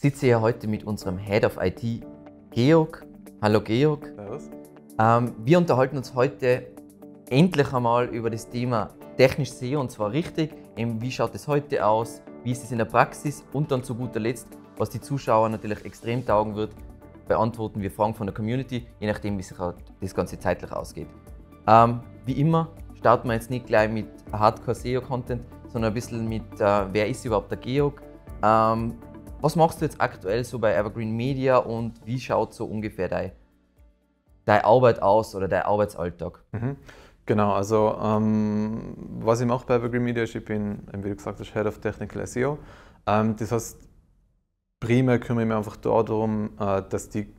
Ich sitze hier heute mit unserem Head of IT, Georg. Hallo Georg. Servus. Ähm, wir unterhalten uns heute endlich einmal über das Thema technisch SEO und zwar richtig. Eben, wie schaut es heute aus? Wie ist es in der Praxis? Und dann zu guter Letzt, was die Zuschauer natürlich extrem taugen wird, beantworten wir Fragen von der Community, je nachdem, wie sich halt das Ganze zeitlich ausgeht. Ähm, wie immer starten wir jetzt nicht gleich mit Hardcore SEO-Content, sondern ein bisschen mit, äh, wer ist überhaupt der Georg? Ähm, was machst du jetzt aktuell so bei Evergreen Media und wie schaut so ungefähr deine dein Arbeit aus oder dein Arbeitsalltag? Mhm. Genau, also ähm, was ich mache bei Evergreen Media ist, ich bin, wie du gesagt, hast, Head of Technical SEO. Ähm, das heißt, primär kümmere ich mich einfach darum, äh, dass die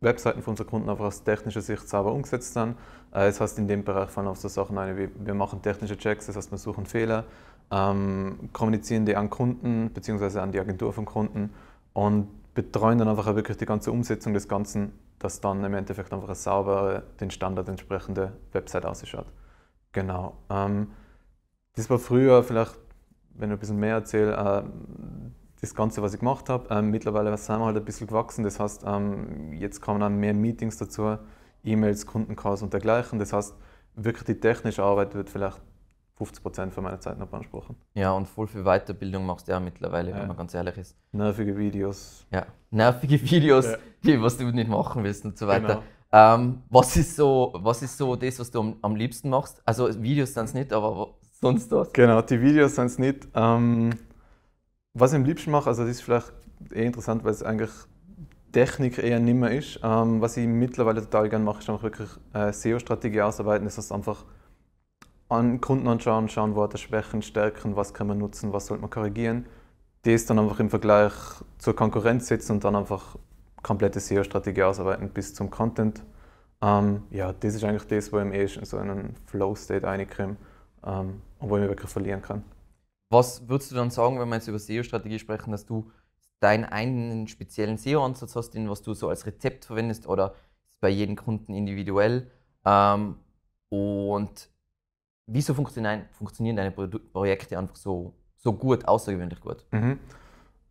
Webseiten von unseren Kunden einfach aus technischer Sicht sauber umgesetzt sind. Äh, das heißt, in dem Bereich fallen auch so Sachen ein, wie wir machen technische Checks, das heißt, wir suchen Fehler, ähm, kommunizieren die an Kunden bzw. an die Agentur von Kunden und betreuen dann einfach wirklich die ganze Umsetzung des Ganzen, dass dann im Endeffekt einfach eine saubere, den Standard entsprechende Website ausschaut. Genau. Ähm, das war früher vielleicht, wenn ich ein bisschen mehr erzähle, äh, das Ganze, was ich gemacht habe. Ähm, mittlerweile sind wir halt ein bisschen gewachsen. Das heißt, ähm, jetzt kommen dann mehr Meetings dazu, E-Mails, Kundencalls und dergleichen. Das heißt, wirklich die technische Arbeit wird vielleicht 50 Prozent von meiner Zeit noch beanspruchen. Ja, und voll viel Weiterbildung machst du ja mittlerweile, ja. wenn man ganz ehrlich ist. Nervige Videos. Ja, nervige Videos, ja. die was du nicht machen willst und so weiter. Genau. Ähm, was, ist so, was ist so das, was du am, am liebsten machst? Also Videos sind es nicht, aber sonst was? Genau, die Videos sind es nicht. Ähm, was ich am liebsten mache, also das ist vielleicht eh interessant, weil es eigentlich Technik eher nimmer ist. Ähm, was ich mittlerweile total gerne mache, ist einfach wirklich äh, SEO-Strategie ausarbeiten. Das heißt einfach an Kunden anschauen, schauen, wo hat er Schwächen, Stärken, was kann man nutzen, was sollte man korrigieren. Die ist dann einfach im Vergleich zur Konkurrenz sitzen und dann einfach komplette SEO-Strategie ausarbeiten bis zum Content. Ähm, ja, das ist eigentlich das, wo ich mich in so einen Flow-State einkriege ähm, und wo ich mich wirklich verlieren kann. Was würdest du dann sagen, wenn wir jetzt über SEO-Strategie sprechen, dass du deinen einen speziellen SEO-Ansatz hast, den was du so als Rezept verwendest oder bei jedem Kunden individuell? Ähm, und wieso funktionieren, funktionieren deine Pro Projekte einfach so, so gut, außergewöhnlich gut? Mhm.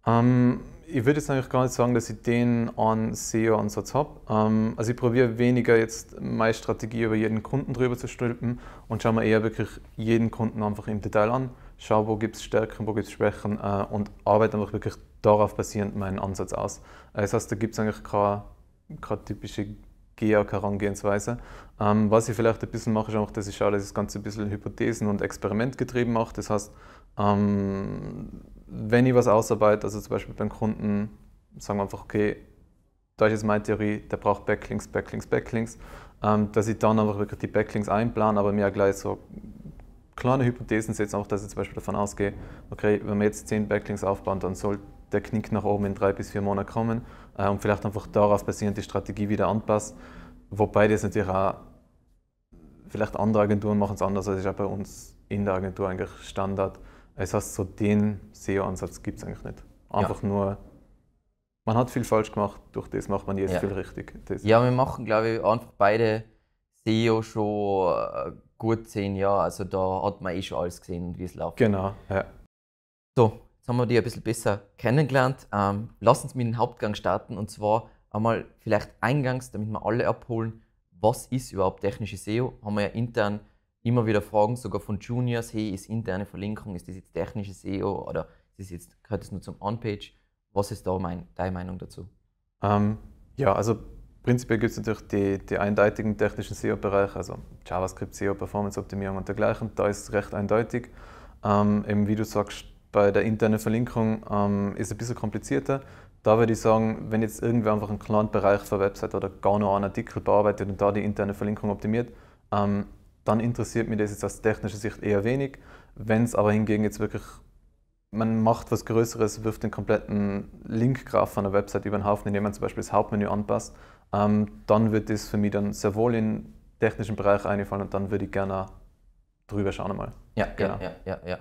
Ähm, ich würde jetzt eigentlich gar nicht sagen, dass ich den an SEO-Ansatz habe. Ähm, also ich probiere weniger jetzt meine Strategie über jeden Kunden drüber zu stülpen und schaue mir eher wirklich jeden Kunden einfach im Detail an, schaue, wo gibt es Stärken, wo gibt es Schwächen äh, und arbeite einfach wirklich darauf basierend meinen Ansatz aus. Äh, das heißt, da gibt es eigentlich keine keine typische GEAK-Herangehensweise. Ähm, was ich vielleicht ein bisschen mache, ist auch, dass ich schaue, dass ich das Ganze ein bisschen Hypothesen- und Experimentgetrieben mache. Das heißt, ähm, wenn ich was ausarbeite, also zum Beispiel beim Kunden, sagen wir einfach, okay, da ist jetzt meine Theorie, der braucht Backlinks, Backlinks, Backlinks, ähm, dass ich dann einfach wirklich die Backlinks einplane, aber mir auch gleich so kleine Hypothesen setze, auch dass ich zum Beispiel davon ausgehe, okay, wenn wir jetzt 10 Backlinks aufbauen, dann soll der Knick nach oben in drei bis vier Monaten kommen äh, und vielleicht einfach darauf basierend die Strategie wieder anpasst. Wobei das natürlich auch, vielleicht andere Agenturen machen es anders, als ist auch bei uns in der Agentur eigentlich Standard. Das heißt, so den SEO-Ansatz gibt es eigentlich nicht. Einfach ja. nur, man hat viel falsch gemacht, durch das macht man jetzt ja. viel richtig. Das ja, wir machen, glaube ich, einfach beide SEO schon äh, gut zehn Jahre. Also da hat man eh schon alles gesehen und wie es läuft. Genau, ja. So, Jetzt haben wir die ein bisschen besser kennengelernt. Ähm, lass uns mit dem Hauptgang starten und zwar einmal vielleicht eingangs, damit wir alle abholen, was ist überhaupt technische SEO? Haben wir ja intern immer wieder Fragen, sogar von Juniors, hey, ist interne Verlinkung, ist das jetzt technische SEO oder ist das jetzt, gehört das nur zum On-Page? Was ist da mein, deine Meinung dazu? Ähm, ja, also prinzipiell gibt es natürlich die, die eindeutigen technischen SEO-Bereiche, also JavaScript, SEO, Performance-Optimierung und dergleichen. Da ist es recht eindeutig. Ähm, eben wie du sagst, bei der internen Verlinkung ähm, ist es ein bisschen komplizierter. Da würde ich sagen, wenn jetzt irgendwer einfach einen kleinen Bereich von der Website oder gar nur einen Artikel bearbeitet und da die interne Verlinkung optimiert, ähm, dann interessiert mich das jetzt aus technischer Sicht eher wenig. Wenn es aber hingegen jetzt wirklich, man macht was Größeres, wirft den kompletten Linkgraph von der Website über den Haufen, indem man zum Beispiel das Hauptmenü anpasst, ähm, dann wird das für mich dann sehr wohl in den technischen Bereich eingefallen und dann würde ich gerne drüber schauen einmal. Ja, genau. ja, ja, ja.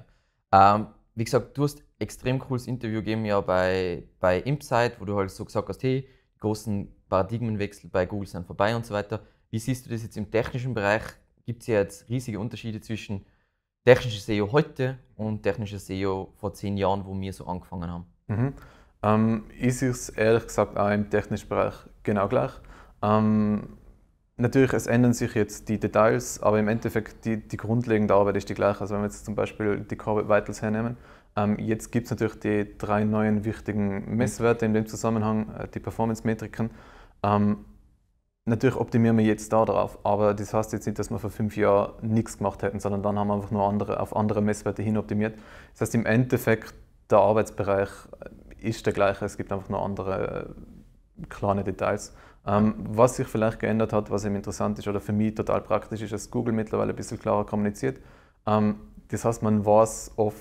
ja. Ähm, wie gesagt, du hast ein extrem cooles Interview gegeben ja bei, bei Impsight, wo du halt so gesagt hast, hey, die großen Paradigmenwechsel bei Google sind vorbei und so weiter. Wie siehst du das jetzt im technischen Bereich? Gibt es ja jetzt riesige Unterschiede zwischen technischer SEO heute und technischer SEO vor zehn Jahren, wo wir so angefangen haben? Mhm. Ähm, ich sehe es ehrlich gesagt auch im technischen Bereich genau gleich. Ähm, Natürlich, es ändern sich jetzt die Details, aber im Endeffekt die, die grundlegende Arbeit ist die gleiche. Also wenn wir jetzt zum Beispiel die Core Vitals hernehmen, ähm, jetzt gibt es natürlich die drei neuen wichtigen Messwerte in dem Zusammenhang, äh, die Performance-Metriken. Ähm, natürlich optimieren wir jetzt darauf, aber das heißt jetzt nicht, dass wir vor fünf Jahren nichts gemacht hätten, sondern dann haben wir einfach nur andere, auf andere Messwerte hin optimiert. Das heißt, im Endeffekt, der Arbeitsbereich äh, ist der gleiche, es gibt einfach nur andere äh, kleine Details. Ähm, was sich vielleicht geändert hat, was eben interessant ist oder für mich total praktisch ist, dass Google mittlerweile ein bisschen klarer kommuniziert. Ähm, das heißt, man weiß oft,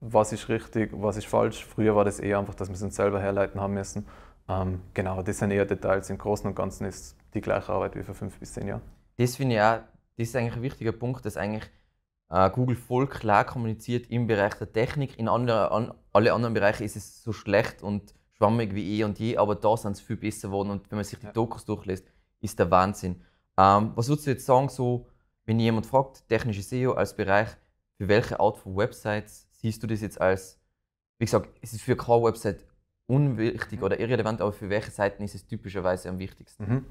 was ist richtig, was ist falsch. Früher war das eher einfach, dass wir es uns selber herleiten haben müssen. Ähm, genau, das sind eher Details. Im Großen und Ganzen ist die gleiche Arbeit wie vor fünf bis zehn Jahren. Das finde ich auch, das ist eigentlich ein wichtiger Punkt, dass eigentlich äh, Google voll klar kommuniziert im Bereich der Technik. In andere, an, alle anderen Bereichen ist es so schlecht und schwammig wie eh und je, aber da sind sie viel besser geworden und wenn man sich die ja. Dokus durchlässt, ist der Wahnsinn. Ähm, was würdest du jetzt sagen, so, wenn jemand fragt, technische eh SEO als Bereich, für welche Art von Websites siehst du das jetzt als, wie gesagt, es ist für keine Website unwichtig mhm. oder irrelevant, aber für welche Seiten ist es typischerweise am wichtigsten? Mhm.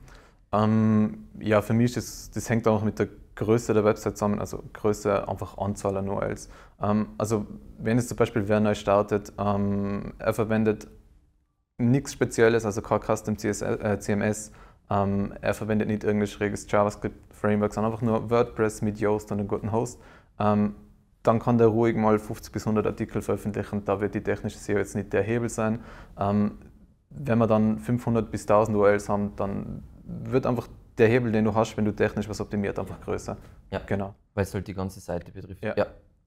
Ähm, ja, für mich ist das, das hängt auch mit der Größe der Website zusammen, also Größe einfach Anzahl an URLs. Ähm, also wenn es zum Beispiel wer neu startet, ähm, er verwendet nichts Spezielles, also kein Custom CSS, äh, CMS. Ähm, er verwendet nicht irgendein schräges JavaScript-Framework, sondern einfach nur WordPress mit Yoast und einem guten Host. Ähm, dann kann der ruhig mal 50 bis 100 Artikel veröffentlichen. Da wird die technische SEO jetzt nicht der Hebel sein. Ähm, wenn wir dann 500 bis 1000 URLs haben, dann wird einfach der Hebel, den du hast, wenn du technisch was optimiert, einfach größer. Ja, genau. Weil es halt die ganze Seite betrifft. Ja. ja.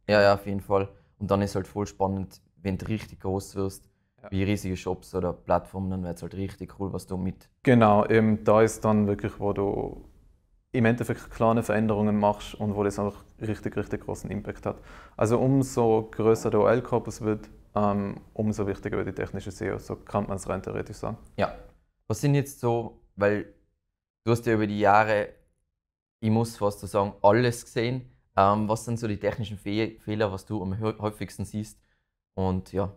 ja, ja, auf jeden Fall. Und dann ist halt voll spannend, wenn du richtig groß wirst, ja. wie riesige Shops oder Plattformen, dann wäre es halt richtig cool, was du mit. Genau, ähm, da ist dann wirklich, wo du im Endeffekt kleine Veränderungen machst und wo das einfach richtig, richtig großen Impact hat. Also umso größer der OL-Korpus wird, ähm, umso wichtiger wird die technische SEO, so kann man es rein theoretisch sagen. Ja. Was sind jetzt so, weil du hast ja über die Jahre, ich muss fast so sagen, alles gesehen. Ähm, was sind so die technischen Fe Fehler, was du am häufigsten siehst? Und ja,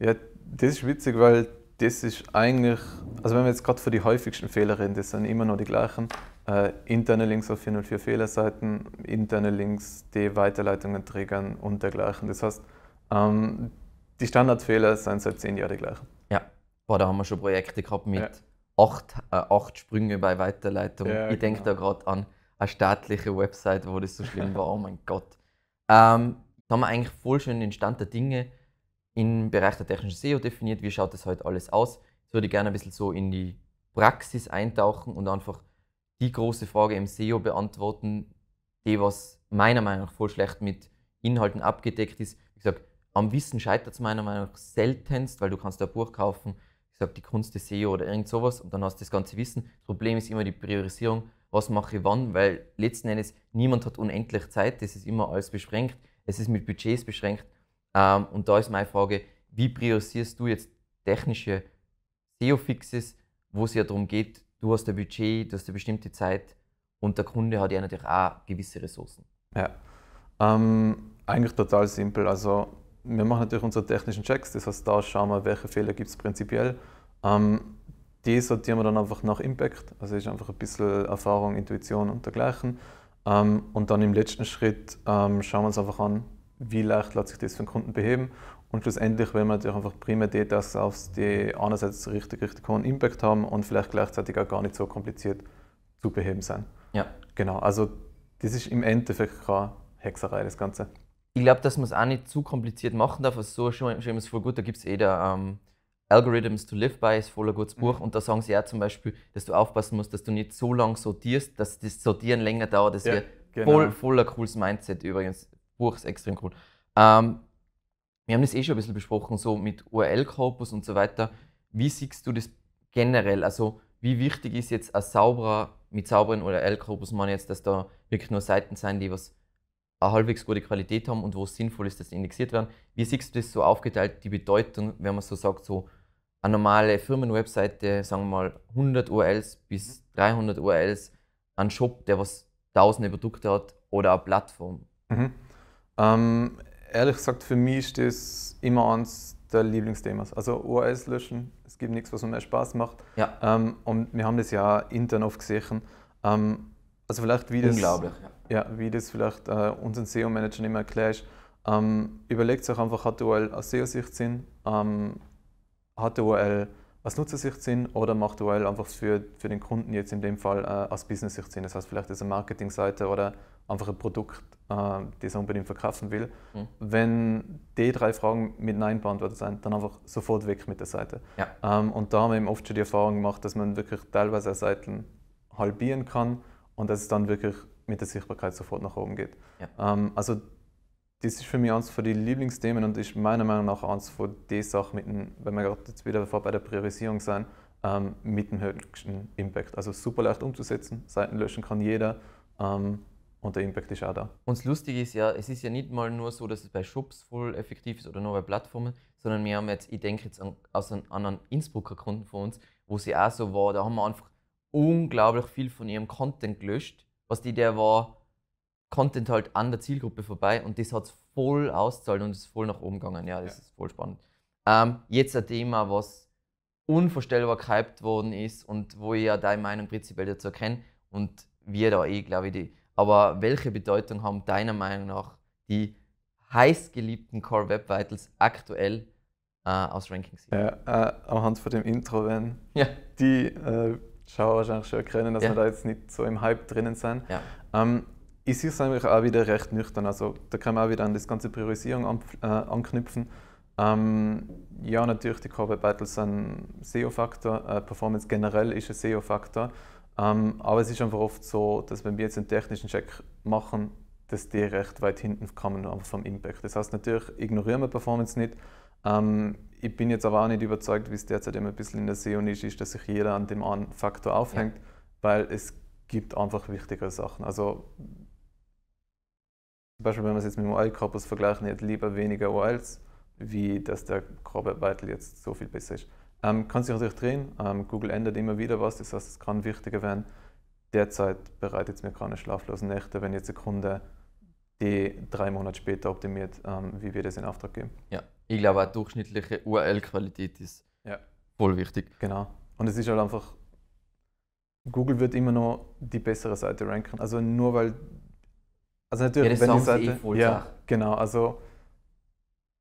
ja, das ist witzig, weil das ist eigentlich, also wenn wir jetzt gerade für die häufigsten Fehler reden, das sind immer noch die gleichen. Äh, interne Links auf 404 Fehlerseiten, interne Links, die Weiterleitungen triggern und dergleichen. Das heißt, ähm, die Standardfehler sind seit zehn Jahren die gleichen. Ja, Boah, da haben wir schon Projekte gehabt mit ja. acht, äh, acht Sprünge bei Weiterleitungen. Ja, ich denke genau. da gerade an eine staatliche Website, wo das so schlimm war. Oh mein Gott. Ähm, da haben wir eigentlich voll schön den Stand der Dinge im Bereich der technischen SEO definiert, wie schaut das heute alles aus. Ich würde gerne ein bisschen so in die Praxis eintauchen und einfach die große Frage im SEO beantworten, die was meiner Meinung nach voll schlecht mit Inhalten abgedeckt ist. Wie gesagt, am Wissen scheitert es meiner Meinung nach seltenst, weil du kannst ein Buch kaufen, ich sag die Kunst des SEO oder irgend sowas und dann hast du das ganze Wissen. Das Problem ist immer die Priorisierung, was mache ich wann, weil letzten Endes niemand hat unendlich Zeit, das ist immer alles beschränkt, es ist mit Budgets beschränkt ähm, und da ist meine Frage, wie priorisierst du jetzt technische SEO-Fixes, wo es ja darum geht, du hast ein Budget, du hast eine bestimmte Zeit und der Kunde hat ja natürlich auch gewisse Ressourcen. Ja, ähm, eigentlich total simpel. Also wir machen natürlich unsere technischen Checks, das heißt, da schauen wir, welche Fehler gibt es prinzipiell. Ähm, die sortieren wir dann einfach nach Impact, also ist einfach ein bisschen Erfahrung, Intuition und dergleichen. Ähm, und dann im letzten Schritt ähm, schauen wir uns einfach an, wie leicht lässt sich das für den Kunden beheben. Und schlussendlich will man natürlich einfach primär die Tasks auf, die einerseits richtig, richtig hohen Impact haben und vielleicht gleichzeitig auch gar nicht so kompliziert zu beheben sein. Ja. Genau, also das ist im Endeffekt keine Hexerei, das Ganze. Ich glaube, dass man es auch nicht zu kompliziert machen darf. Also so stellen wir es voll gut, da gibt es eh der um, ähm, Algorithms to Live By, ist voll ein gutes mhm. Buch. Mhm. Und da sagen sie ja zum Beispiel, dass du aufpassen musst, dass du nicht so lange sortierst, dass das Sortieren länger dauert. Das ja, wäre genau. voll, voll ein cooles Mindset übrigens Buch ist extrem cool. Ähm, wir haben das eh schon ein bisschen besprochen, so mit URL-Korpus und so weiter. Wie siehst du das generell? Also, wie wichtig ist jetzt ein sauberer, mit sauberen URL-Korpus man jetzt, dass da wirklich nur Seiten sein, die was eine halbwegs gute Qualität haben und wo es sinnvoll ist, dass die indexiert werden. Wie siehst du das so aufgeteilt, die Bedeutung, wenn man so sagt, so eine normale Firmenwebseite, sagen wir mal 100 URLs bis 300 URLs, ein Shop, der was tausende Produkte hat oder eine Plattform? Mhm. Ähm, ehrlich gesagt, für mich ist das immer eines der Lieblingsthemen. Also OS löschen, es gibt nichts, was mir mehr Spaß macht. Ja. Ähm, und wir haben das ja intern oft gesehen. Ähm, also vielleicht wie das, Unglaublich, ja. ja wie das vielleicht äh, unseren seo managern immer erklärt. erklärst. Ähm, überlegt euch einfach, hat OL aus SEO-Sicht Sinn? Ähm, hat OL als Nutzer-Sicht Sinn oder macht URL einfach für, für den Kunden jetzt in dem Fall äh, als Business-Sicht Sinn? Das heißt, vielleicht ist eine Marketingseite oder einfach ein Produkt, äh, das er unbedingt verkaufen will. Mhm. Wenn die drei Fragen mit Nein beantwortet sind, dann einfach sofort weg mit der Seite. Ja. Ähm, und da haben wir eben oft schon die Erfahrung gemacht, dass man wirklich teilweise Seiten halbieren kann und dass es dann wirklich mit der Sichtbarkeit sofort nach oben geht. Ja. Ähm, also das ist für mich eines von den Lieblingsthemen und ist meiner Meinung nach eines von den Sachen, mit dem, wenn wir gerade jetzt wieder bei der Priorisierung sind, ähm, mit dem höchsten Impact. Also super leicht umzusetzen, Seiten löschen kann jeder ähm, und der Impact ist auch da. Und das Lustige ist ja, es ist ja nicht mal nur so, dass es bei Shops voll effektiv ist oder nur bei Plattformen, sondern wir haben jetzt, ich denke jetzt an, aus einem anderen Innsbrucker Kunden von uns, wo sie auch so war, da haben wir einfach unglaublich viel von ihrem Content gelöscht, was die der war, Content halt an der Zielgruppe vorbei und das hat es voll auszahlt und ist voll nach oben gegangen. Ja, das ja. ist voll spannend. Ähm, jetzt ein Thema, was unvorstellbar gehypt worden ist und wo ich ja deine Meinung prinzipiell dazu erkenne und wir da eh, glaube ich, die. Aber welche Bedeutung haben deiner Meinung nach die heißgeliebten Core Web Vitals aktuell äh, aus Rankings? Ja, äh, anhand von dem Intro, wenn ja. die äh, Schauer wahrscheinlich schon erkennen, dass ja. wir da jetzt nicht so im Hype drinnen sind. Ja. Ähm, ich sehe es eigentlich auch wieder recht nüchtern. Also da kann man auch wieder an das ganze Priorisierung an, äh, anknüpfen. Ähm, ja, natürlich, die Corporate Battles sind ein SEO-Faktor, äh, Performance generell ist ein SEO-Faktor. Ähm, aber es ist einfach oft so, dass wenn wir jetzt einen technischen Check machen, dass die recht weit hinten kommen vom Impact. Das heißt natürlich, ignorieren wir Performance nicht. Ähm, ich bin jetzt aber auch nicht überzeugt, wie es derzeit immer ein bisschen in der SEO-Nische ist, dass sich jeder an dem einen Faktor aufhängt, ja. weil es gibt einfach wichtigere Sachen. Also zum Beispiel, wenn man es jetzt mit dem OL-Korpus vergleicht, hätte lieber weniger OLs, wie dass der Grabarbeitel jetzt so viel besser ist. Ähm, kann sich natürlich drehen. Ähm, Google ändert immer wieder was, das heißt, es kann wichtiger werden. Derzeit bereitet es mir keine schlaflosen Nächte, wenn jetzt ein Kunde die drei Monate später optimiert, ähm, wie wir das in Auftrag geben. Ja, ich glaube auch durchschnittliche URL-Qualität ist ja. voll wichtig. Genau. Und es ist halt einfach, Google wird immer noch die bessere Seite ranken. Also nur weil also natürlich, wenn Songs ich sage, eh ja, genau, also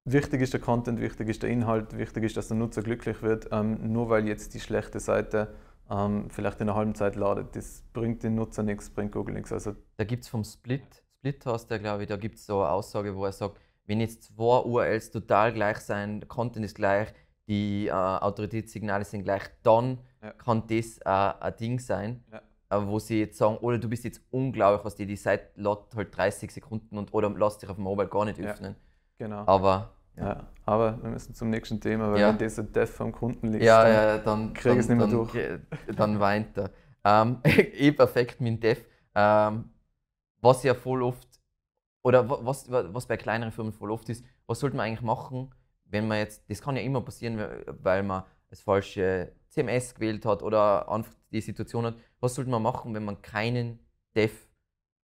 wichtig ist der Content, wichtig ist der Inhalt, wichtig ist, dass der Nutzer glücklich wird. Ähm, nur weil jetzt die schlechte Seite ähm, vielleicht in einer halben Zeit ladet, das bringt den Nutzer nichts, bringt Google nichts. Also da gibt es vom Split, Split hast glaube ich, da gibt es so eine Aussage, wo er sagt, wenn jetzt zwei URLs total gleich sind, Content ist gleich, die äh, Autoritätssignale sind gleich, dann ja. kann das äh, ein Ding sein. Ja. Äh, wo sie jetzt sagen, oder du bist jetzt unglaublich, was die, die Zeit lädt halt 30 Sekunden und oder lass dich auf dem Mobile gar nicht öffnen. Ja, genau. Aber. Ja. ja. aber wir müssen zum nächsten Thema, weil ja. wenn dieser Dev vom Kunden liegt, ja, dann, ja, dann krieg ich es nicht mehr dann, durch. Dann weint er. Ähm, eh perfekt mit dem Dev. Ähm, was ja voll oft, oder was, was bei kleineren Firmen voll oft ist, was sollte man eigentlich machen, wenn man jetzt, das kann ja immer passieren, weil man das falsche CMS gewählt hat oder einfach die Situation hat. Was sollte man machen, wenn man keinen Dev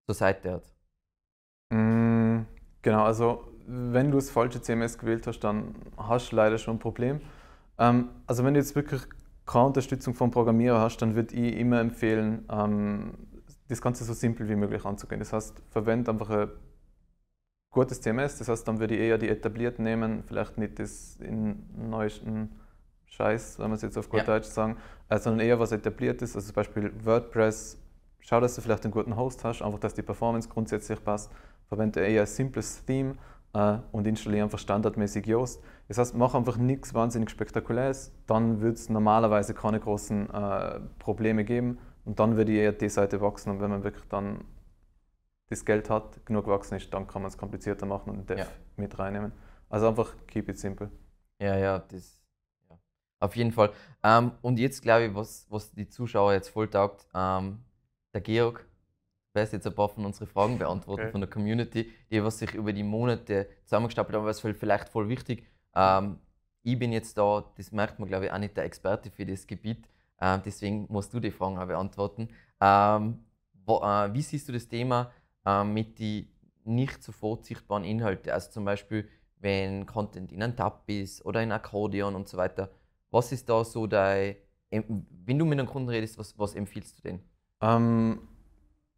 zur Seite hat? Mm, genau, also wenn du das falsche CMS gewählt hast, dann hast du leider schon ein Problem. Ähm, also wenn du jetzt wirklich keine Unterstützung vom Programmierer hast, dann würde ich immer empfehlen, ähm, das Ganze so simpel wie möglich anzugehen. Das heißt, verwende einfach ein gutes CMS, das heißt, dann würde ich eher die etablierten nehmen, vielleicht nicht das in neuesten Scheiß, wenn man es jetzt auf gut ja. Deutsch sagen, sondern also eher was etabliert ist. Also zum Beispiel WordPress, schau, dass du vielleicht einen guten Host hast, einfach, dass die Performance grundsätzlich passt. Verwende eher ein simples Theme äh, und installiere einfach standardmäßig Yoast. Das heißt, mach einfach nichts wahnsinnig Spektakuläres, dann wird es normalerweise keine großen äh, Probleme geben und dann würde eher die Seite wachsen und wenn man wirklich dann das Geld hat, genug gewachsen ist, dann kann man es komplizierter machen und Dev ja. mit reinnehmen. Also einfach keep it simple. Ja, ja, das auf jeden Fall. Ähm, und jetzt glaube ich, was, was die Zuschauer jetzt voll taugt, ähm, der Georg weiß jetzt ein paar von unseren Fragen beantworten okay. von der Community, die was sich über die Monate zusammengestapelt haben, weil es vielleicht voll wichtig. Ähm, ich bin jetzt da, das merkt man glaube ich auch nicht der Experte für das Gebiet, ähm, deswegen musst du die Fragen auch beantworten. Ähm, wo, äh, wie siehst du das Thema ähm, mit den nicht sofort sichtbaren Inhalten? Also zum Beispiel, wenn Content in einem Tab ist oder in Akkordeon und so weiter was ist da so dein, wenn du mit einem Kunden redest, was, was empfiehlst du denen? Ähm,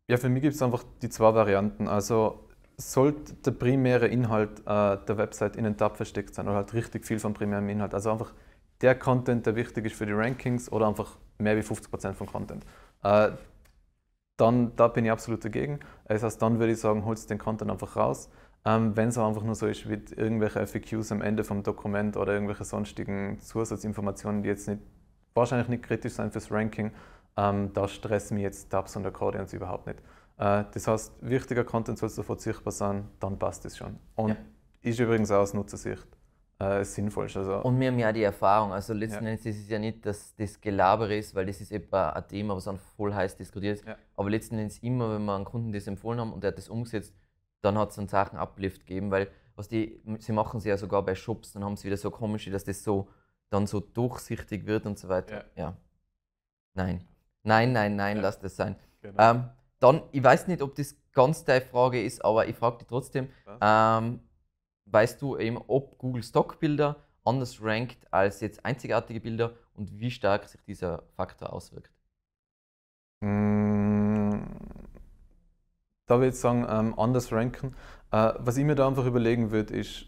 ja, für mich gibt es einfach die zwei Varianten. Also sollte der primäre Inhalt äh, der Website in den Tab versteckt sein oder halt richtig viel vom primären Inhalt. Also einfach der Content, der wichtig ist für die Rankings oder einfach mehr wie 50% von Content. Äh, dann, da bin ich absolut dagegen. Das heißt, dann würde ich sagen, holst du den Content einfach raus. Ähm, Wenn es einfach nur so ist, wie irgendwelche FAQs am Ende vom Dokument oder irgendwelche sonstigen Zusatzinformationen, die jetzt nicht, wahrscheinlich nicht kritisch sind fürs Ranking, ähm, da stressen mich jetzt Tabs und Accordions überhaupt nicht. Äh, das heißt, wichtiger Content soll sofort sichtbar sein, dann passt es schon. Und ja. ist übrigens auch aus Nutzersicht äh, sinnvoll. Also, und wir haben ja die Erfahrung, also letzten ja. Endes ist es ja nicht, dass das Gelaber ist, weil das ist etwa ein Thema, was dann voll heiß diskutiert ist, ja. aber letzten Endes immer, wenn wir einen Kunden das empfohlen haben und der hat das umgesetzt, dann hat es einen Sachen Uplift gegeben, weil was die, sie machen sie ja sogar bei Shops, dann haben sie wieder so komische, dass das so dann so durchsichtig wird und so weiter. Ja. ja. Nein. Nein, nein, nein, ja. lass das sein. Genau. Ähm, dann, ich weiß nicht, ob das ganz deine Frage ist, aber ich frage dich trotzdem. Ähm, weißt du eben, ob Google Stockbilder anders rankt als jetzt einzigartige Bilder und wie stark sich dieser Faktor auswirkt? Mm da würde ich sagen, ähm, anders ranken. Äh, was ich mir da einfach überlegen würde, ist,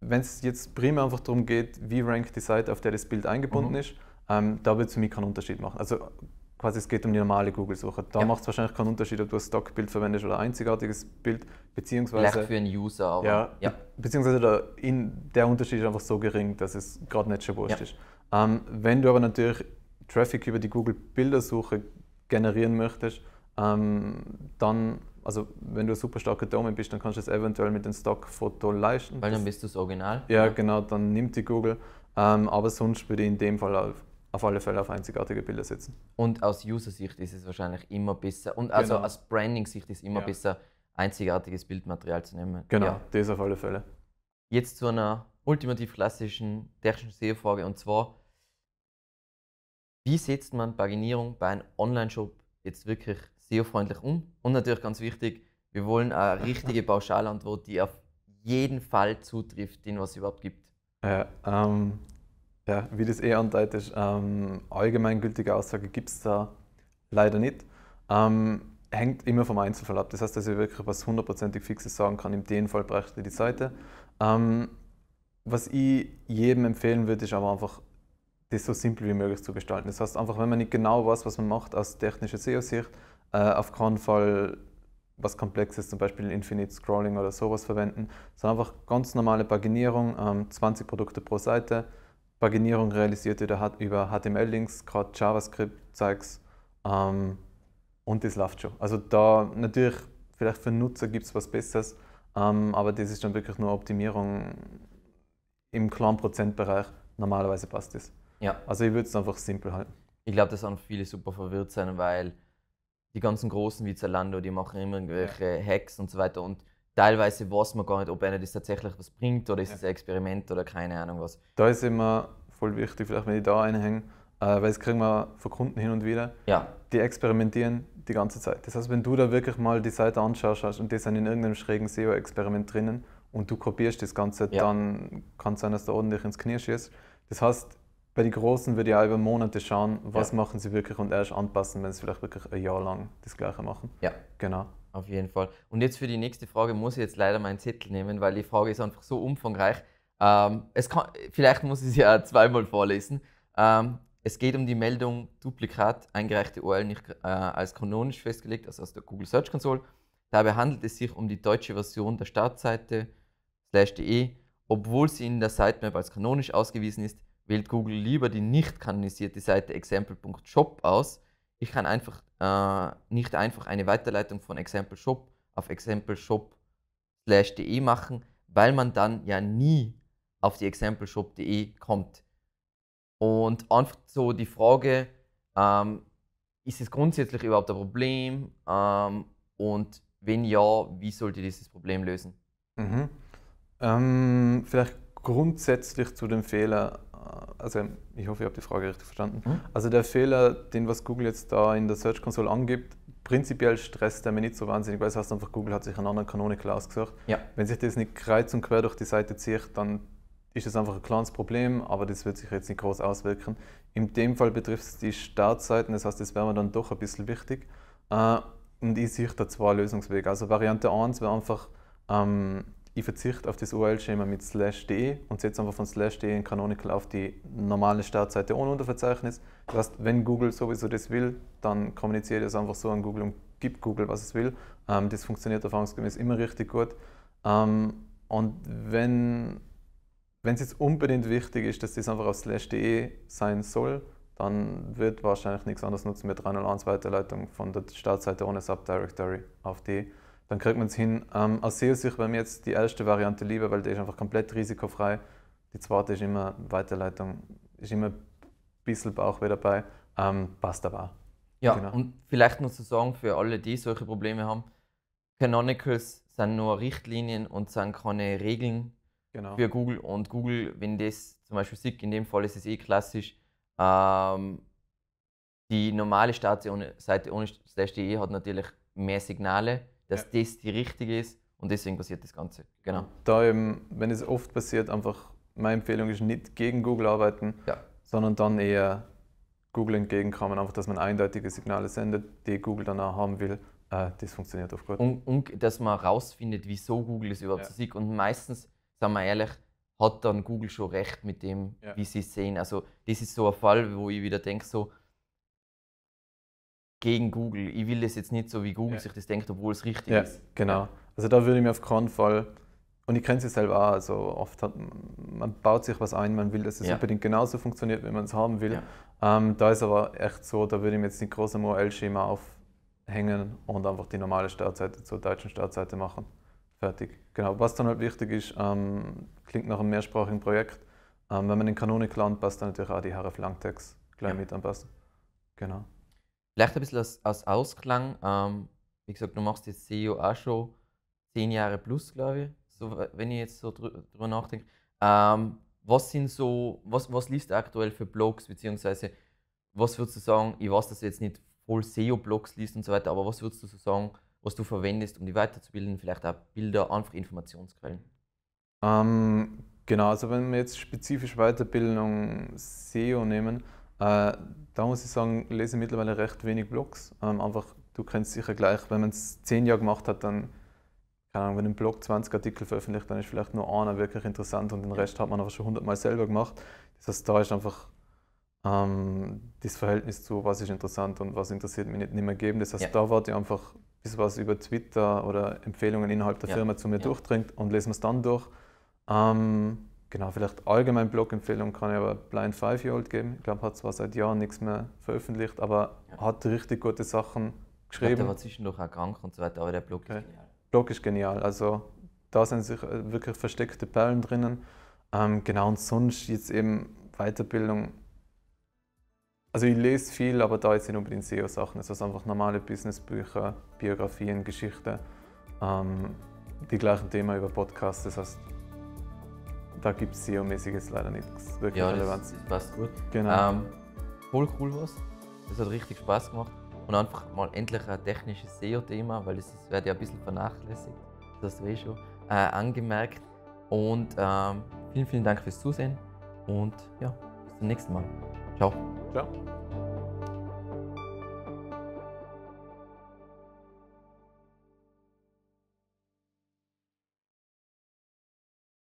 wenn es jetzt primär einfach darum geht, wie rankt die Seite, auf der das Bild eingebunden mhm. ist, ähm, da würde es für mich keinen Unterschied machen. Also quasi es geht um die normale Google-Suche. Da ja. macht es wahrscheinlich keinen Unterschied, ob du ein Stockbild verwendest oder ein einzigartiges Bild, beziehungsweise... Vielleicht für einen User, aber... Ja, ja. beziehungsweise der, in, der Unterschied ist einfach so gering, dass es gerade nicht schon wurscht ja. ist. Ähm, wenn du aber natürlich Traffic über die Google-Bildersuche generieren möchtest, ähm, dann also wenn du ein super starker Domain bist, dann kannst du es eventuell mit dem Stockfoto leisten. Weil dann bist du das Original. Ja, genau, dann nimmt die Google. Ähm, aber sonst würde ich in dem Fall auf, auf alle Fälle auf einzigartige Bilder setzen. Und aus User-Sicht ist es wahrscheinlich immer besser. Und also genau. aus Branding-Sicht ist es immer ja. besser, einzigartiges Bildmaterial zu nehmen. Genau, ja. das auf alle Fälle. Jetzt zu einer ultimativ klassischen technischen SEO-Frage und zwar, wie setzt man Paginierung bei einem Online-Shop jetzt wirklich SEO-freundlich um. Und natürlich ganz wichtig, wir wollen eine richtige Pauschalantwort, die auf jeden Fall zutrifft, den was es überhaupt gibt. Ja, äh, ähm, ja wie das eh andeutet, ähm, allgemeingültige Aussage gibt es da leider nicht. Ähm, hängt immer vom Einzelfall ab. Das heißt, dass ich wirklich was hundertprozentig Fixes sagen kann. In dem Fall bräuchte ich die Seite. Ähm, was ich jedem empfehlen würde, ist aber einfach, das so simpel wie möglich zu gestalten. Das heißt, einfach, wenn man nicht genau weiß, was man macht aus technischer SEO-Sicht, äh, auf keinen Fall was Komplexes, zum Beispiel Infinite Scrolling oder sowas verwenden, sondern einfach ganz normale Paginierung, ähm, 20 Produkte pro Seite. Paginierung realisiert ihr über HTML-Links, gerade JavaScript-Zeugs ähm, und das läuft schon. Also da natürlich, vielleicht für Nutzer gibt es was Besseres, ähm, aber das ist dann wirklich nur Optimierung im kleinen Prozentbereich. Normalerweise passt das. Ja. Also ich würde es einfach simpel halten. Ich glaube, das sind viele super verwirrt sein, weil die ganzen Großen wie Zalando, die machen immer irgendwelche Hacks und so weiter. Und teilweise weiß man gar nicht, ob einer das tatsächlich was bringt oder ist es ein Experiment oder keine Ahnung was. Da ist immer voll wichtig, vielleicht wenn ich da einhänge, äh, weil das kriegen wir von Kunden hin und wieder. Ja. Die experimentieren die ganze Zeit. Das heißt, wenn du da wirklich mal die Seite anschaust und die sind in irgendeinem schrägen SEO-Experiment drinnen und du kopierst das Ganze, ja. dann kann es sein, dass du ordentlich ins Knie schießt. Das heißt, bei den Großen würde ich auch über Monate schauen, was ja. machen sie wirklich und erst anpassen, wenn sie vielleicht wirklich ein Jahr lang das Gleiche machen. Ja. Genau. Auf jeden Fall. Und jetzt für die nächste Frage muss ich jetzt leider meinen Zettel nehmen, weil die Frage ist einfach so umfangreich. Ähm, es kann, vielleicht muss ich sie ja zweimal vorlesen. Ähm, es geht um die Meldung Duplikat eingereichte URL nicht äh, als kanonisch festgelegt, also aus der Google Search Console. Dabei handelt es sich um die deutsche Version der Startseite slash.de. Obwohl sie in der Sitemap als kanonisch ausgewiesen ist, wählt Google lieber die nicht kanonisierte Seite example.shop aus. Ich kann einfach äh, nicht einfach eine Weiterleitung von example shop auf exampleshop.de machen, weil man dann ja nie auf die exampleshop.de kommt. Und einfach so die Frage, ähm, ist es grundsätzlich überhaupt ein Problem? Ähm, und wenn ja, wie sollt ihr dieses Problem lösen? Mhm. Ähm, vielleicht grundsätzlich zu dem Fehler also ich hoffe, ich habe die Frage richtig verstanden. Mhm. Also der Fehler, den was Google jetzt da in der Search Console angibt, prinzipiell stresst er mir nicht so wahnsinnig, weil es das heißt einfach, Google hat sich einen anderen Canonical ausgesucht. Ja. Wenn sich das nicht kreuz und quer durch die Seite zieht, dann ist das einfach ein kleines Problem, aber das wird sich jetzt nicht groß auswirken. In dem Fall betrifft es die Startseiten, das heißt, das wäre mir dann doch ein bisschen wichtig. Äh, und ich sehe da zwei Lösungswege. Also Variante 1 wäre einfach, ähm, ich verzichte auf das URL-Schema mit slash de und setze einfach von slash de in Canonical auf die normale Startseite ohne Unterverzeichnis. Das heißt, wenn Google sowieso das will, dann kommuniziere ich das einfach so an Google und gibt Google, was es will. Ähm, das funktioniert erfahrungsgemäß immer richtig gut. Ähm, und wenn es jetzt unbedingt wichtig ist, dass das einfach auf slash.de sein soll, dann wird wahrscheinlich nichts anderes nutzen mit 301 Weiterleitung von der Startseite ohne Subdirectory auf die dann kriegt man es hin. Ähm, aus SEO-Sicht wäre mir jetzt die erste Variante lieber, weil die ist einfach komplett risikofrei. Die zweite ist immer Weiterleitung, ist immer ein bisschen Bauchweh dabei, ähm, passt aber auch. Ja, genau. und vielleicht noch zu sagen, für alle, die solche Probleme haben, Canonicals sind nur Richtlinien und sind keine Regeln genau. für Google. Und Google, wenn das zum Beispiel sieht, in dem Fall ist es eh klassisch, ähm, die normale Startseite ohne, Seite ohne Slash.de hat natürlich mehr Signale dass ja. das die richtige ist und deswegen passiert das Ganze. Genau. Da eben, wenn es oft passiert, einfach meine Empfehlung ist, nicht gegen Google arbeiten, ja. sondern dann eher Google entgegenkommen, einfach dass man eindeutige Signale sendet, die Google dann auch haben will. Äh, das funktioniert oft gut. Und, und dass man herausfindet, wieso Google es überhaupt ja. so sieht. Und meistens, sagen wir ehrlich, hat dann Google schon recht mit dem, ja. wie sie es sehen. Also das ist so ein Fall, wo ich wieder denke, so, gegen Google. Ich will das jetzt nicht so, wie Google ja. sich das denkt, obwohl es richtig ja, ist. Genau. Also da würde ich mir auf keinen Fall, und ich kenne es ja selber auch, also oft hat, man baut sich was ein, man will, dass es ja. unbedingt genauso funktioniert, wie man es haben will. Ähm, da ist aber echt so, da würde ich mir jetzt nicht große URL-Schema aufhängen und einfach die normale Startseite zur deutschen Startseite machen. Fertig. Genau. Was dann halt wichtig ist, ähm, klingt nach einem mehrsprachigen Projekt. Ähm, wenn man den Kanonik lernt, passt dann natürlich auch die HRF Langtext gleich mit anpassen. Genau vielleicht ein bisschen als, als Ausklang. Ähm, wie gesagt, du machst jetzt SEO auch schon zehn Jahre plus, glaube ich, so, wenn ich jetzt so drü drüber nachdenke. Ähm, was sind so, was, was liest du aktuell für Blogs, beziehungsweise was würdest du sagen, ich weiß, dass du jetzt nicht voll SEO-Blogs liest und so weiter, aber was würdest du so sagen, was du verwendest, um die weiterzubilden, vielleicht auch Bilder, einfach Informationsquellen? Ähm, genau, also wenn wir jetzt spezifisch Weiterbildung SEO nehmen, äh, da muss ich sagen, ich lese mittlerweile recht wenig Blogs. Ähm, einfach, du kennst sicher gleich, wenn man es zehn Jahre gemacht hat, dann, keine Ahnung, wenn ein Blog 20 Artikel veröffentlicht, dann ist vielleicht nur einer wirklich interessant und den Rest hat man aber schon 100 Mal selber gemacht. Das heißt, da ist einfach ähm, das Verhältnis zu, was ist interessant und was interessiert mich nicht, nicht mehr geben. Das heißt, ja. da warte ich einfach, bis was über Twitter oder Empfehlungen innerhalb der ja. Firma zu mir ja. durchdringt und lese mir es dann durch. Ähm, Genau, vielleicht allgemein Blog-Empfehlung kann ich aber Blind Five Year Old geben. Ich glaube, hat zwar seit Jahren nichts mehr veröffentlicht, aber ja. hat richtig gute Sachen geschrieben. Ich glaub, der war zwischendurch auch krank und so weiter, aber der Blog okay. ist genial. Blog ist genial, also da sind sich äh, wirklich versteckte Perlen drinnen. Ähm, genau, und sonst jetzt eben Weiterbildung. Also ich lese viel, aber da jetzt nicht unbedingt SEO-Sachen, also einfach normale Businessbücher, Biografien, Geschichten, ähm, die gleichen Themen über Podcasts, das heißt da gibt es SEO-mäßig jetzt leider nichts wirklich ja, Relevanz. Das, das passt gut. Genau. Ähm, voll cool was. Das hat richtig Spaß gemacht. Und einfach mal endlich ein technisches SEO-Thema, weil es wird ja ein bisschen vernachlässigt. Das hast du eh schon äh, angemerkt. Und ähm, vielen, vielen Dank fürs Zusehen und ja, bis zum nächsten Mal. Ciao. Ciao.